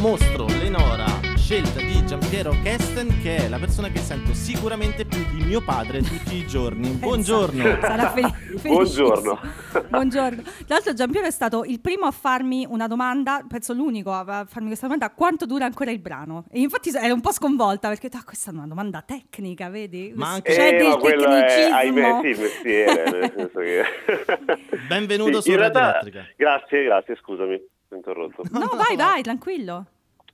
mostro Lenora, scelta di Giampiero Kesten, che è la persona che sento sicuramente più di mio padre tutti i giorni. Buongiorno. Sarà fel- Buongiorno. Buongiorno. Tra l'altro Giampiero è stato il primo a farmi una domanda, penso l'unico a farmi questa domanda, quanto dura ancora il brano? E infatti ero un po' sconvolta perché ah, questa è una domanda tecnica, vedi? Ma anche c'è eh, del tecnicismo. È, ahimè, sì, il mestiere, eh, nel senso che... Benvenuto sì, su Radio realtà... Elettrica. Grazie, grazie, scusami interrotto. No, vai, vai, tranquillo.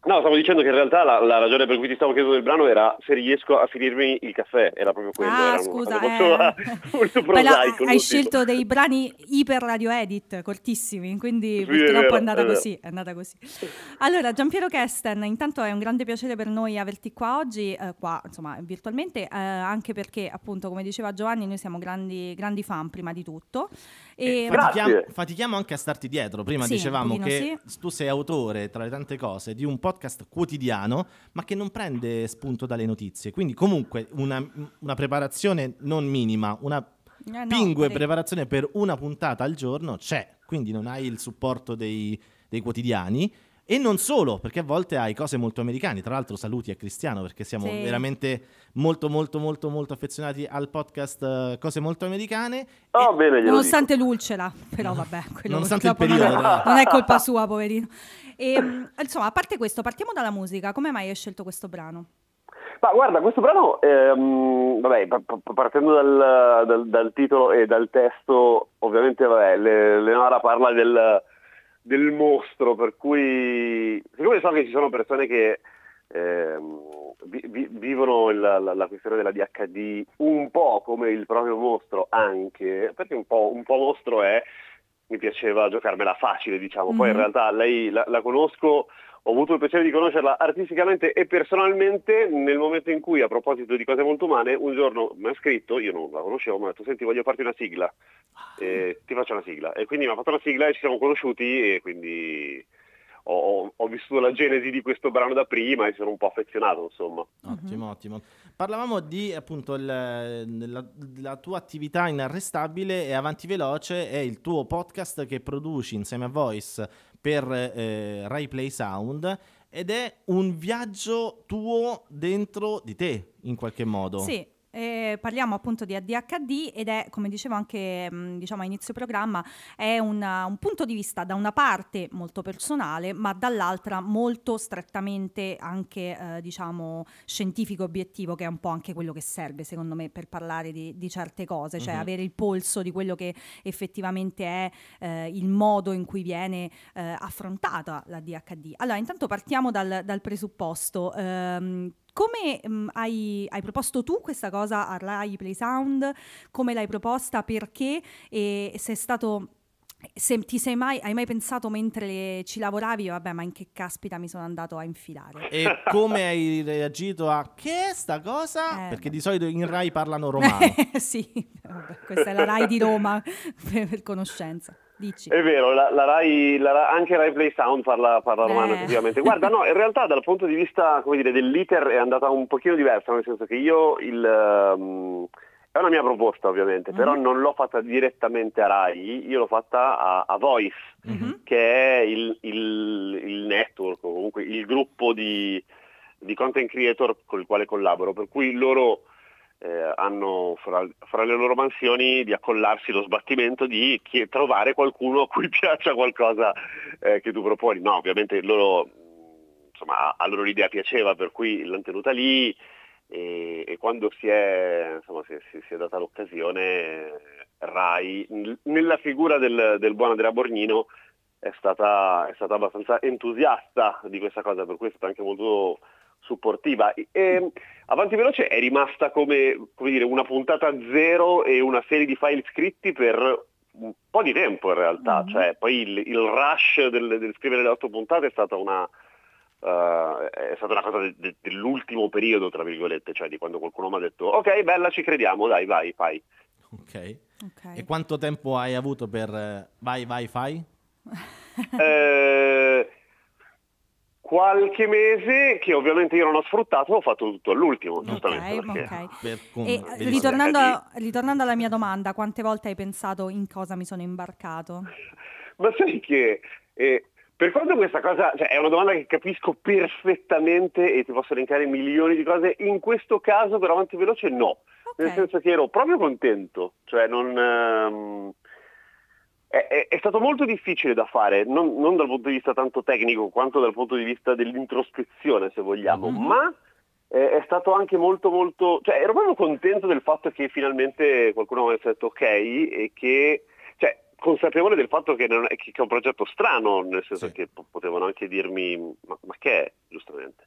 No, stavo dicendo che in realtà la, la, ragione per cui ti stavo chiedendo del brano era se riesco a finirmi il caffè, era proprio quello. Ah, era scusa, eh. molto prosaico. hai scelto dei brani iper radio edit, cortissimi, quindi sì, purtroppo è, è andata è così, è andata così. Allora, Giampiero Kesten, intanto è un grande piacere per noi averti qua oggi, eh, qua, insomma, virtualmente, eh, anche perché, appunto, come diceva Giovanni, noi siamo grandi, grandi fan prima di tutto. E... Fatichiamo, fatichiamo, anche a starti dietro. Prima sì, dicevamo che sì. tu sei autore, tra le tante cose, di un podcast quotidiano, ma che non prende spunto dalle notizie. Quindi comunque una, una preparazione non minima, una eh, pingue no, preparazione per una puntata al giorno c'è. Quindi non hai il supporto dei, dei quotidiani e non solo, perché a volte hai cose molto americane. Tra l'altro, saluti a Cristiano perché siamo sì. veramente molto, molto, molto, molto affezionati al podcast uh, Cose molto americane. Oh, bene, nonostante l'ulcera, però no. vabbè, nonostante il periodo, non è, non è colpa sua, poverino. E, ehm, insomma, a parte questo, partiamo dalla musica. Come mai hai scelto questo brano? Ma guarda, questo brano, ehm, vabbè, partendo dal, dal, dal, titolo e dal testo, ovviamente, vabbè, Leonora parla del del mostro, per cui siccome so che ci sono persone che eh, vi, vi, vivono la, la, la, questione della DHD un po' come il proprio mostro anche, perché un po', un po mostro è, mi piaceva giocarmela facile diciamo, poi mm-hmm. in realtà lei la, la conosco ho avuto il piacere di conoscerla artisticamente e personalmente nel momento in cui, a proposito di cose molto umane, un giorno mi ha scritto, io non la conoscevo, mi ha detto senti voglio farti una sigla, eh, ti faccio una sigla. E quindi mi ha fatto una sigla e ci siamo conosciuti e quindi ho, ho, vissuto la genesi di questo brano da prima e sono un po' affezionato, insomma. Ottimo, ottimo. Parlavamo di appunto il, la, la, tua attività inarrestabile e Avanti Veloce è il tuo podcast che produci insieme a Voice per eh, Rai Play Sound ed è un viaggio tuo dentro di te in qualche modo. Sì, eh, parliamo appunto di ADHD ed è, come dicevo anche mm, diciamo a inizio programma, è una, uh, un punto di vista da una parte molto personale, ma dall'altra molto strettamente anche eh, diciamo scientifico obiettivo, che è un po' anche quello che serve secondo me per parlare di, di certe cose, cioè mm-hmm. avere il polso di quello che effettivamente è eh, il modo in cui viene eh, affrontata la DHD. Allora, intanto partiamo dal, dal presupposto ehm, come mh, mm, hai, hai, proposto tu questa cosa a Rai Play Sound? Come l'hai proposta? Perché? E se è stato... Se ti sei mai, hai mai pensato mentre ci lavoravi, vabbè, ma in che caspita mi sono andato a infilare? E come hai reagito a che è sta cosa? Eh, Perché di solito in Rai parlano romano. sì, vabbè, questa è la Rai di Roma, per, per conoscenza. Dici. È vero, la, la Rai, la, anche Rai Play Sound parla, parla eh. romano effettivamente. Guarda, no, in realtà dal punto di vista dire, dell'iter è andata un pochino diversa, nel senso che io il... Um, è una mia proposta ovviamente, mm-hmm. però mhm. non l'ho fatta direttamente a Rai, io l'ho fatta a, a Voice, mm-hmm. che è il, il, il network, comunque il gruppo di, di content creator con il quale collaboro, per cui loro eh, hanno fra, fra, le loro mansioni di accollarsi lo sbattimento di chi, trovare qualcuno a cui piaccia qualcosa eh, che tu proponi. No, ovviamente loro, insomma, a loro l'idea piaceva, per cui l'hanno tenuta lì e, e quando si è, insomma, si, si, si è, data l'occasione, Rai, nella figura del, del buon Andrea Borgnino, è stata, è stata abbastanza entusiasta di questa cosa, per cui è stata anche molto supportiva. E, ehm, Avanti Veloce è rimasta come, come dire, una puntata zero e una serie di file scritti per un po' di tempo in realtà, mm-hmm. cioè, poi il, il rush del, del, scrivere le otto puntate è stata una, uh, è stata una cosa de, de, dell'ultimo periodo, tra virgolette, cioè di quando qualcuno mi ha detto ok bella ci crediamo, dai vai, fai. Okay. ok. E quanto tempo hai avuto per uh, vai, vai, fai? eh, qualche mese che ovviamente io non ho sfruttato, ho fatto tutto all'ultimo, okay, giustamente. Okay. Perché... E, ritornando, eh, ritornando alla mia domanda, quante volte hai pensato in cosa mi sono imbarcato? ma sai che eh, per quanto questa cosa cioè, è una domanda che capisco perfettamente e ti posso elencare milioni di cose, in questo caso però avanti veloce no, okay. nel senso che ero proprio contento, cioè non... Ehm è, è, stato molto difficile da fare, non, non, dal punto di vista tanto tecnico quanto dal punto di vista dell'introspezione se vogliamo, mm-hmm. ma è, eh, è stato anche molto molto, cioè ero proprio contento del fatto che finalmente qualcuno avesse detto ok e che, cioè consapevole del fatto che, non, che è un progetto strano, nel senso sì. che potevano anche dirmi ma, ma che è giustamente.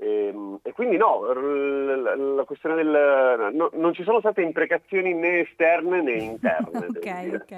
E, ehm, e quindi no, la, la questione del... No, non ci sono state imprecazioni né esterne né interne. ok, ok.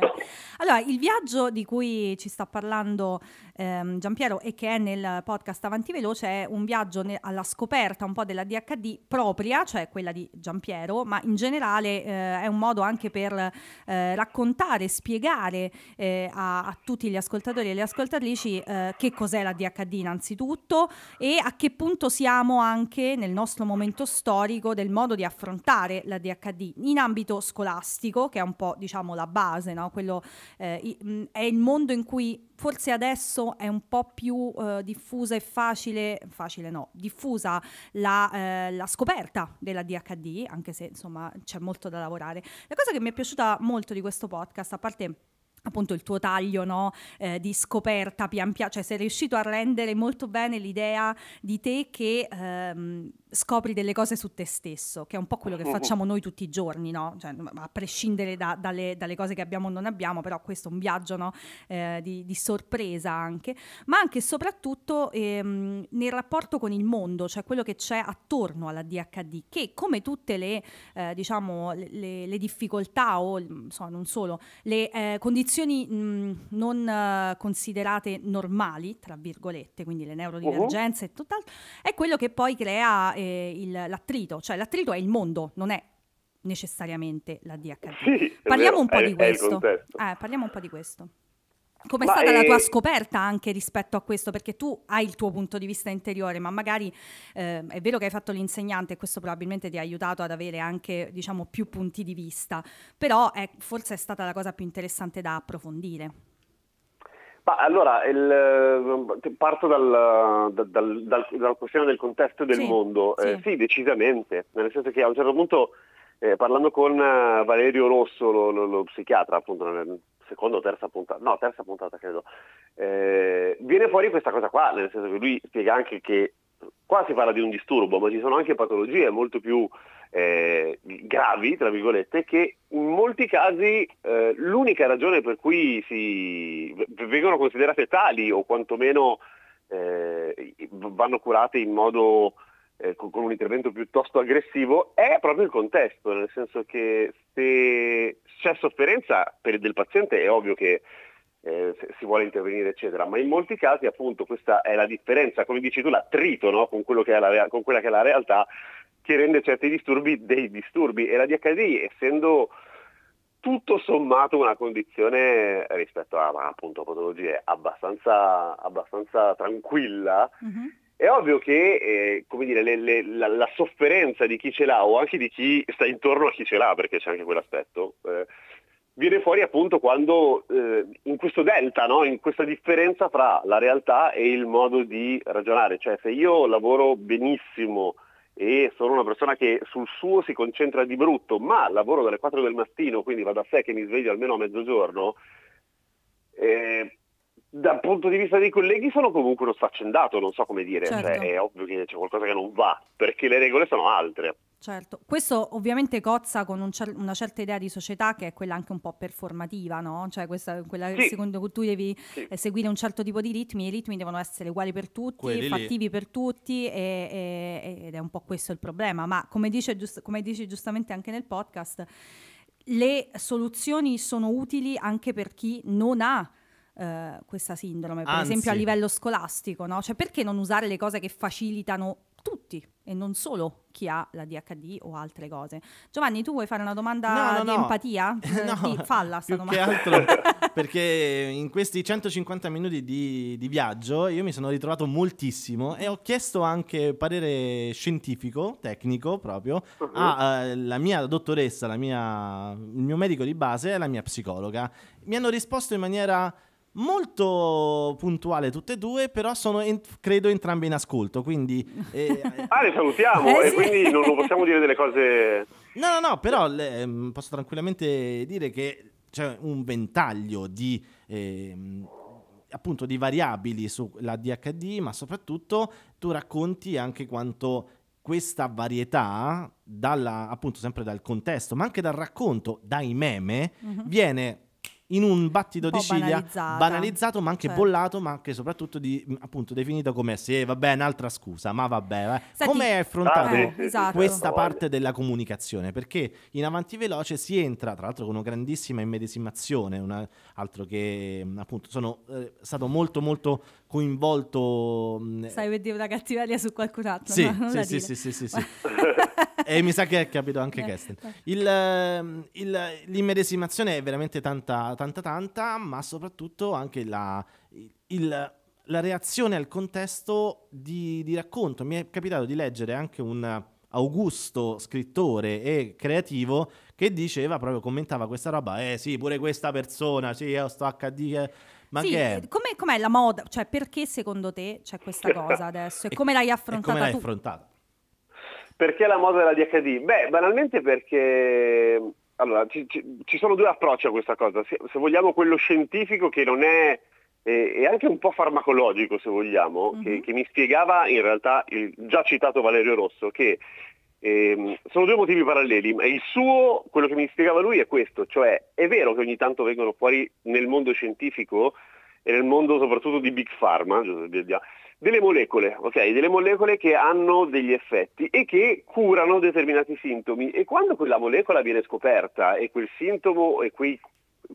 Allora, il viaggio di cui ci sta parlando ehm, Giampiero e che è nel podcast Avanti Veloce è un viaggio ne- alla scoperta un po' della DHD propria, cioè quella di Giampiero, ma in generale eh, è un modo anche per eh, raccontare, spiegare eh, a, a, tutti gli ascoltatori e le ascoltatrici eh, che cos'è la DHD innanzitutto e a che punto siamo anche nel nostro momento storico del modo di affrontare la DHD in ambito scolastico, che è un po' diciamo la base, no? quello, eh, i- è il mondo in cui forse adesso è un po' più eh, diffusa e facile, facile no, diffusa la, eh, la, scoperta della DHD, anche se insomma c'è molto da lavorare. La cosa che mi è piaciuta molto di questo podcast, a parte appunto il tuo taglio no? eh, di scoperta pian piano, cioè sei riuscito a rendere molto bene l'idea di te che ehm, scopri delle cose su te stesso, che è un po' quello che oh, oh. facciamo noi tutti i giorni, no? cioè, a prescindere da, dalle, dalle, cose che abbiamo o non abbiamo, però questo è un viaggio no? eh, di, di, sorpresa anche, ma anche e soprattutto ehm, nel rapporto con il mondo, cioè quello che c'è attorno alla DHD, che come tutte le, eh, diciamo, le, le difficoltà o so, non solo, le eh, condizioni mh, mm, non eh, considerate normali, tra virgolette, quindi le oh, neurodivergenze uh-huh. e tutt'altro, è quello che poi crea eh, il, l'attrito, cioè l'attrito è il mondo, non è necessariamente la DHD. Sì, parliamo, vero, un è, è eh, parliamo un po' di questo. Com'è ma stata è... la tua scoperta anche rispetto a questo? Perché tu hai il tuo punto di vista interiore, ma magari eh, è vero che hai fatto l'insegnante e questo probabilmente ti ha aiutato ad avere anche diciamo, più punti di vista, però è, forse è stata la cosa più interessante da approfondire. Ma allora, il, eh, parto dal, dal, dal, dalla questione del contesto del sì, mondo. Eh, sì. Eh, sì. decisamente, nel senso che a un certo punto, eh, parlando con eh, Valerio Rosso, lo, lo, lo psichiatra, appunto, nel secondo o terza puntata, no, terza puntata credo, eh, viene fuori questa cosa qua, nel senso che lui spiega anche che qua si parla di un disturbo, ma ci sono anche patologie molto più eh, gravi, tra virgolette, che in molti casi eh, l'unica ragione per cui si vengono considerate tali o quantomeno eh, vanno curate in modo eh, con, con un intervento piuttosto aggressivo è proprio il contesto, nel senso che se c'è sofferenza per, del paziente è ovvio che eh, si vuole intervenire eccetera, ma in molti casi appunto questa è la differenza, come dici tu, l'attrito no? con, la, con, quella che è la realtà che rende certi disturbi dei disturbi e la DHD essendo tutto sommato una condizione rispetto a appunto, patologie abbastanza, abbastanza tranquilla, mm-hmm. È ovvio che eh, dire, le, le, la, la, sofferenza di chi ce l'ha o anche di chi sta intorno a chi ce l'ha, perché c'è anche quell'aspetto, eh, viene fuori appunto quando eh, in questo delta, no? in questa differenza fra la realtà e il modo di ragionare, cioè se io lavoro benissimo e sono una persona che sul suo si concentra di brutto, ma lavoro dalle 4 del mattino, quindi va da sé che mi sveglio almeno a mezzogiorno, eh, dal punto di vista dei colleghi sono comunque uno sfaccendato, non so come dire, cioè, certo. cioè, è ovvio che c'è qualcosa che non va, perché le regole sono altre. Certo, questo ovviamente cozza con un cer- una certa idea di società che è quella anche un po' performativa, no? Cioè questa, quella sì. secondo cui tu devi sì. Eh, seguire un certo tipo di ritmi, i ritmi devono essere uguali per tutti, Quelli fattivi lì. per tutti e, e, ed è un po' questo il problema, ma come, dice giust- come dici giustamente anche nel podcast, le soluzioni sono utili anche per chi non ha Uh, questa sindrome, per Anzi. esempio a livello scolastico, no? Cioè perché non usare le cose che facilitano tutti? e non solo chi ha la DHD o altre cose. Giovanni, tu vuoi fare una domanda no, no, di no. empatia? Eh, no, di, falla sta domanda. Altro, perché in questi 150 minuti di, di, viaggio io mi sono ritrovato moltissimo e ho chiesto anche parere scientifico, tecnico proprio, uh-huh. alla eh, mia dottoressa, la mia, il mio medico di base e alla mia psicologa. Mi hanno risposto in maniera molto puntuale tutte e due, però sono ent- credo entrambe in ascolto, quindi... Eh... ah, le salutiamo eh, e sì. quindi non, non, possiamo dire delle cose... No, no, no, però le, ehm, posso tranquillamente dire che c'è un ventaglio di... Eh, appunto di variabili sulla DHD, ma soprattutto tu racconti anche quanto questa varietà, dalla, appunto sempre dal contesto, ma anche dal racconto, dai meme, uh-huh. viene in un battito un di ciglia banalizzato, ma anche cioè. bollato, ma anche soprattutto di, appunto, definito come sì, vabbè, un'altra scusa, ma vabbè. Senti, come hai affrontato eh, esatto. questa parte della comunicazione? Perché in avanti veloce si entra, tra l'altro, con una grandissima immedesimazione, una, altro che appunto sono eh, stato molto molto coinvolto. Sai per dire una cattiveria su qualcun altro? Sì, no, sì, sì, sì, sì, sì, sì, sì e mi sa che ha capito anche eh, Kesten. Eh. Ehm, l'immedesimazione è veramente tanta, tanta, tanta, ma soprattutto anche la, il, la reazione al contesto di, di, racconto. Mi è capitato di leggere anche un augusto scrittore e creativo che diceva proprio commentava questa roba eh sì pure questa persona sì io sto HD eh. ma sì, che è? Eh, com'è, com'è la moda cioè perché secondo te c'è questa cosa adesso e, e come l'hai affrontata e come l'hai tu? affrontata perché la moda della DHD? Beh, banalmente perché allora, ci, ci, sono due approcci a questa cosa, se, se vogliamo quello scientifico che non è e, anche un po' farmacologico se vogliamo, mm-hmm. che, mhm. che, mi spiegava in realtà il già citato Valerio Rosso, che ehm, sono due motivi paralleli, ma il suo, quello che mi spiegava lui è questo, cioè è vero che ogni tanto vengono fuori nel mondo scientifico e nel mondo soprattutto di Big Pharma, delle molecole, ok? Delle molecole che hanno degli effetti e che curano determinati sintomi e quando quella molecola viene scoperta e quel sintomo e quei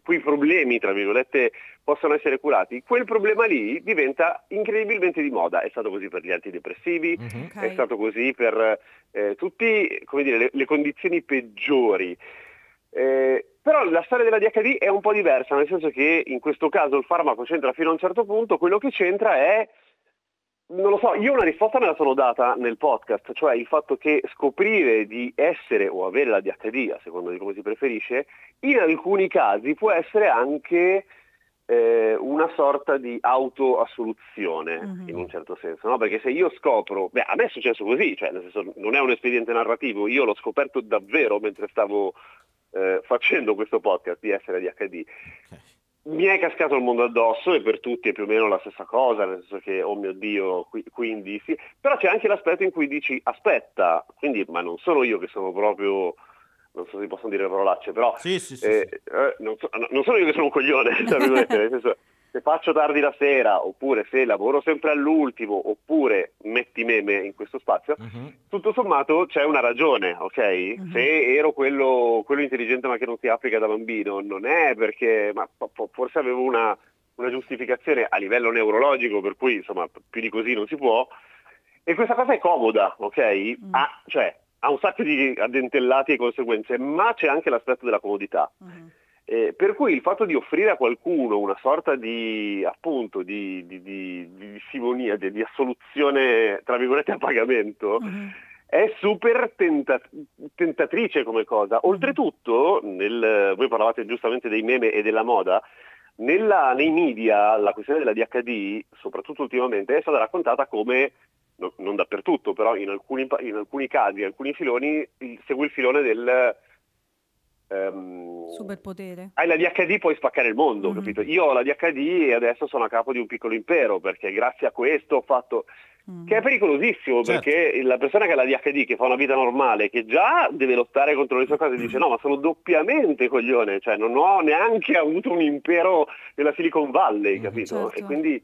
quei problemi, tra virgolette, possono essere curati, quel problema lì diventa incredibilmente di moda. È stato così per gli antidepressivi, mm-hmm. okay. è stato così per eh, tutte le, le, condizioni peggiori. Eh, però la storia della DHD è un po' diversa, nel senso che in questo caso il farmaco c'entra fino a un certo punto, quello che c'entra è non lo so, io una risposta me la sono data nel podcast, cioè il fatto che scoprire di essere o avere la DHD, a seconda di come si preferisce, in alcuni casi può essere anche eh, una sorta di autoassoluzione, mm-hmm. in un certo senso, no? Perché se io scopro, beh, a me è successo così, cioè nel senso non è un espediente narrativo, io l'ho scoperto davvero mentre stavo eh, facendo questo podcast di essere DHD. Okay mi è cascato il mondo addosso e per tutti è più o meno la stessa cosa, nel senso che, oh mio Dio, qui, quindi sì, però c'è anche l'aspetto in cui dici aspetta, quindi ma non sono io che sono proprio, non so se possono dire parolacce, però sì, sì, sì, eh, sì. Eh, non, so, no, non, sono io che sono un coglione, nel senso, se faccio tardi la sera, oppure se lavoro sempre all'ultimo, oppure metti meme in questo spazio, uh-huh. tutto sommato c'è una ragione, ok? Uh-huh. Se ero quello, quello, intelligente ma che non si applica da bambino, non è perché, ma forse avevo una, una giustificazione a livello neurologico, per cui insomma più di così non si può, e questa cosa è comoda, ok? Uh-huh. Ah, cioè, ha un sacco di addentellati e conseguenze, ma c'è anche l'aspetto della comodità. Mhm. Eh, per cui il fatto di offrire a qualcuno una sorta di, appunto, di, di, di, di simonia, di, assoluzione, tra virgolette, a pagamento, mm-hmm. è super tenta- tentatrice come cosa. Mhm. Oltretutto, nel, voi parlavate giustamente dei meme e della moda, nella, nei media la questione della DHD, soprattutto ultimamente, è stata raccontata come no, non dappertutto, però in alcuni, in alcuni casi, in alcuni filoni, il, segue il filone del Um, Superpotere. Hai la DHD puoi spaccare il mondo, mm-hmm. capito? Io ho la DHD e adesso sono a capo di un piccolo impero perché grazie a questo ho fatto... Mm-hmm. Che è pericolosissimo certo. perché la persona che ha la DHD, che fa una vita normale, che già deve lottare contro le sue cose, dice no ma sono doppiamente coglione, cioè non ho neanche avuto un impero della Silicon Valley, capito? Certo. E quindi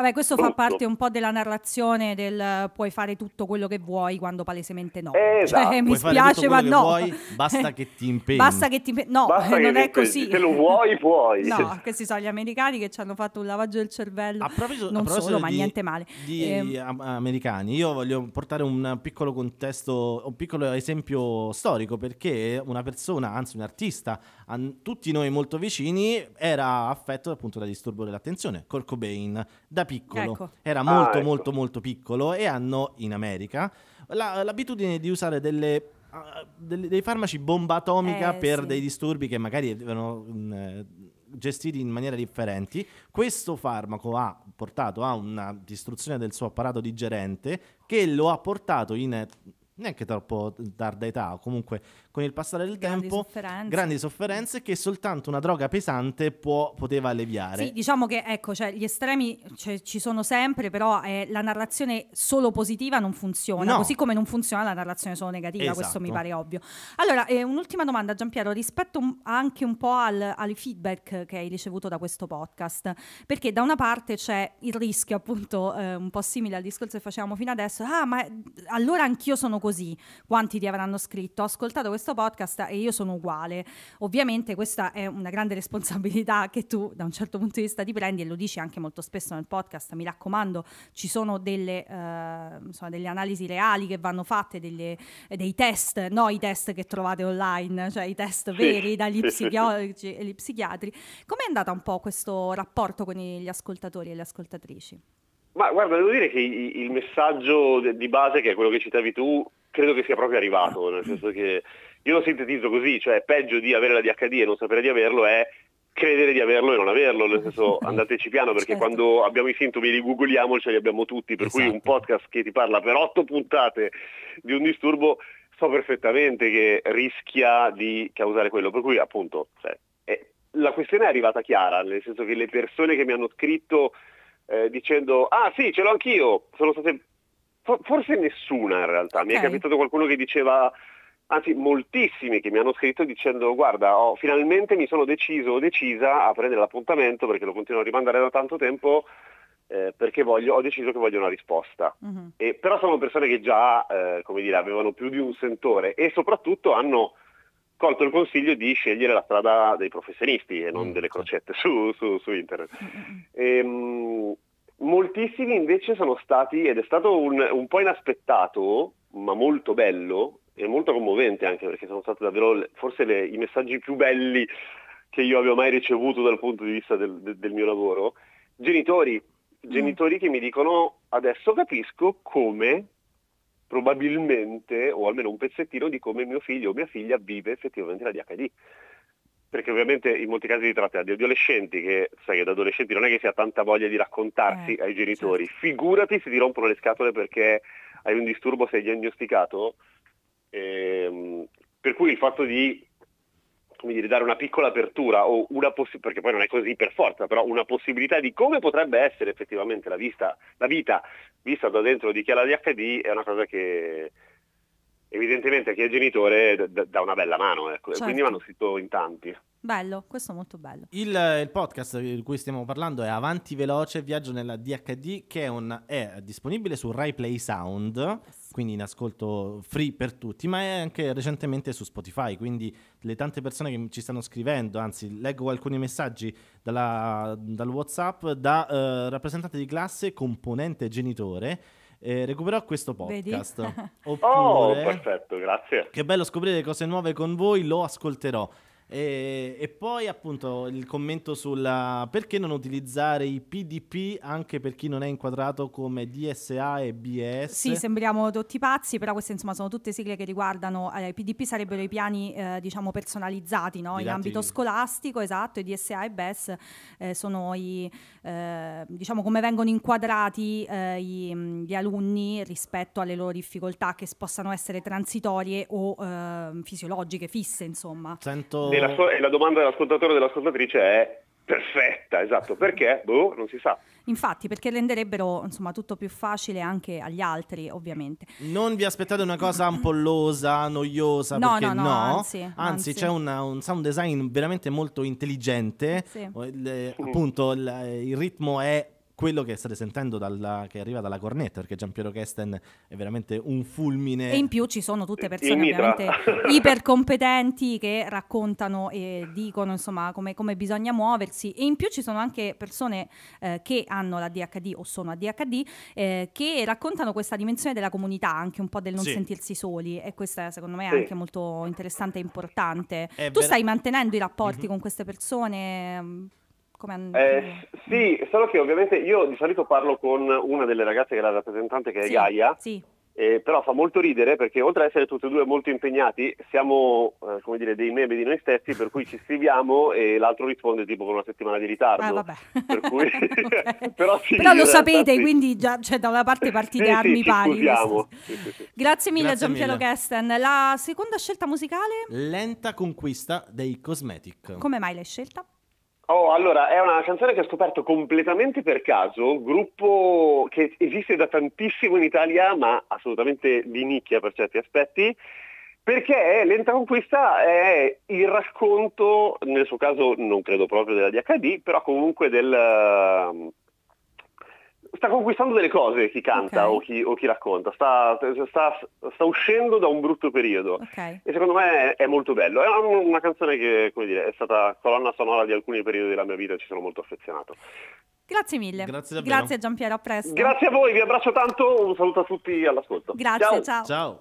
Vabbè, questo brutto. fa parte un po' della narrazione del eh, puoi fare tutto quello che vuoi quando palesemente no. Eh, cioè, esatto. Cioè, mi spiace, ma no. Vuoi, basta che ti impegni. Basta che ti impegni. No, basta eh, non è così. Se lo vuoi, puoi. No, questi sono gli americani che ci hanno fatto un lavaggio del cervello. A proposito, non a proposito solo, di, ma niente male. Di eh, americani, io voglio portare un piccolo contesto, un piccolo esempio storico, perché una persona, anzi un artista, a tutti noi molto vicini, era affetto appunto da disturbo dell'attenzione, Col Cobain, da piccolo, ecco. era ah, molto ah, ecco. molto molto piccolo e hanno in America la, l'abitudine di usare delle ah, dei, dei farmaci bomba atomica eh, per sì. dei disturbi che magari erano mh, mm, gestiti in maniera differenti. Questo farmaco ha portato a una distruzione del suo apparato digerente che lo ha portato in neanche troppo tarda età, o comunque con il passare del grandi tempo, sofferenze. grandi sofferenze che soltanto una droga pesante può, poteva alleviare. Sì, diciamo che ecco, cioè, gli estremi cioè, ci sono sempre, però eh, la narrazione solo positiva non funziona, no. così come non funziona la narrazione solo negativa, esatto. questo mi esatto. pare ovvio. Allora, eh, un'ultima domanda Giampiero, rispetto anche un po' al, al, feedback che hai ricevuto da questo podcast, perché da una parte c'è il rischio appunto eh, un po' simile al discorso che facevamo fino adesso, ah ma allora anch'io sono così così. Quanti ti avranno scritto? Ho ascoltato questo podcast e io sono uguale. Ovviamente questa è una grande responsabilità che tu da un certo punto di vista ti prendi e lo dici anche molto spesso nel podcast. Mi raccomando, ci sono delle, eh, insomma, delle analisi reali che vanno fatte, delle, dei test, no i test che trovate online, cioè i test veri dagli psichiatri e gli psichiatri. Com'è andata un po' questo rapporto con gli ascoltatori e le ascoltatrici? Ma guarda, devo dire che il messaggio di base, che è quello che citavi tu, credo che sia proprio arrivato, nel senso che io lo sintetizzo così, cioè peggio di avere la DHD e non sapere di averlo è credere di averlo e non averlo, nel senso andateci piano perché certo. quando abbiamo i sintomi li googliamo ce li abbiamo tutti, per esatto. cui un esatto. podcast che ti parla per otto puntate di un disturbo so perfettamente che rischia di causare quello, per cui appunto cioè, è, la questione è arrivata chiara, nel senso che le persone che mi hanno scritto eh, dicendo ah sì ce l'ho anch'io, sono state forse nessuna in realtà. Mi okay. è capitato qualcuno che diceva, anzi moltissimi che mi hanno scritto dicendo guarda, oh, finalmente mi sono deciso o decisa a prendere l'appuntamento perché lo continuo a rimandare da tanto tempo. Eh, perché voglio, ho deciso che voglio una risposta. Mm-hmm. E, però sono persone che già, eh, come dire, avevano più di un sentore e soprattutto hanno colto il consiglio di scegliere la strada dei professionisti e non mm-hmm. delle crocette su, su, su internet. Mm-hmm. Mm, e, ehm, Moltissimi invece sono stati, ed è stato un, un po' inaspettato, ma molto bello e molto commovente anche perché sono stati davvero le, forse le, i messaggi più belli che io abbia mai ricevuto dal punto di vista del, del, del mio lavoro, genitori, genitori mm. che mi dicono adesso capisco come probabilmente, o almeno un pezzettino di come mio figlio o mia figlia vive effettivamente la DHD perché ovviamente in molti casi si tratta di adolescenti che, sai che da adolescenti non è che si ha tanta voglia di raccontarsi eh, ai genitori, certo. figurati se ti rompono le scatole perché hai un disturbo, sei diagnosticato, ehm, per cui il fatto di come dire, dare una piccola apertura o una possibilità, perché poi non è così per forza, però una possibilità di come potrebbe essere effettivamente la, vista, la vita vista da dentro di chi ha l'ADHD è una cosa che, evidentemente chi è genitore dà una bella mano, ecco. Certo. quindi mi hanno scritto in tanti. Bello, questo è molto bello. Il, il, podcast di cui stiamo parlando è Avanti Veloce, Viaggio nella DHD, che è, un, è disponibile su RaiPlay Sound, yes. quindi in ascolto free per tutti, ma è anche recentemente su Spotify, quindi le tante persone che ci stanno scrivendo, anzi leggo alcuni messaggi dalla, dal Whatsapp da eh, rappresentante di classe, componente genitore, eh, recuperò questo podcast. Vedi? Oh, Oppure, oh, perfetto, grazie. Che bello scoprire cose nuove con voi, lo ascolterò. E, e, poi appunto il commento sulla perché non utilizzare i PDP anche per chi non è inquadrato come DSA e BS. Sì, sembriamo tutti pazzi, però queste insomma sono tutte sigle che riguardano eh, i PDP sarebbero i piani eh, diciamo personalizzati no? in ambito scolastico, esatto, e DSA e BS eh, sono i eh, diciamo come vengono inquadrati eh, i, gli alunni rispetto alle loro difficoltà che possano essere transitorie o ehm, fisiologiche, fisse, insomma. Sento la, so- la domanda dell'ascoltatore e dell'ascoltatrice è perfetta, esatto, perché? Boh, non si sa. Infatti, perché renderebbero insomma tutto più facile anche agli altri, ovviamente. Non vi aspettate una cosa ampollosa, noiosa, no, perché no, no, no. Anzi, anzi, anzi, c'è una, un sound design veramente molto intelligente. Sì. Il, mm. appunto, il, il ritmo è quello che state sentendo dalla, che arriva dalla cornetta, perché Giampiero Kesten è veramente un fulmine. E in più ci sono tutte eh, persone ovviamente ipercompetenti che raccontano e dicono insomma come, come, bisogna muoversi e in più ci sono anche persone eh, che hanno la DHD o sono a DHD eh, che raccontano questa dimensione della comunità, anche un po' del non sì. sentirsi soli e questa secondo me è sì. anche molto interessante e importante. È tu stai mantenendo i rapporti mm -hmm. con queste persone? Come... Eh, sì, solo che ovviamente io di solito parlo con una delle ragazze che è la rappresentante che è sì, Gaia. Sì. Eh, però fa molto ridere perché oltre ad essere tutti e due molto impegnati siamo eh, come dire dei meme di noi stessi per cui ci scriviamo e l'altro risponde tipo con una settimana di ritardo ah, vabbè. Per cui... però, sì, però lo sapete sì. quindi già cioè, da una parte partite sì, armi pari grazie mille Gianpiero Kesten la seconda scelta musicale Lenta Conquista dei Cosmetic come mai l'hai scelta? Oh, allora, è una canzone che ho scoperto completamente per caso, gruppo che esiste da tantissimo in Italia, ma assolutamente di nicchia per certi aspetti, perché Lenta Conquista è il racconto, nel suo caso non credo proprio della DHD, però comunque del, sta conquistando delle cose chi canta okay. o, chi, o, chi, racconta, sta, sta, sta, uscendo da un brutto periodo okay. e secondo me è, è molto bello. È una canzone che come dire, è stata colonna sonora di alcuni periodi della mia vita e ci sono molto affezionato. Grazie mille. Grazie, davvero. Grazie Giampiero, a presto. Grazie a voi, vi abbraccio tanto, un saluto a tutti all'ascolto. Grazie, ciao. ciao. ciao.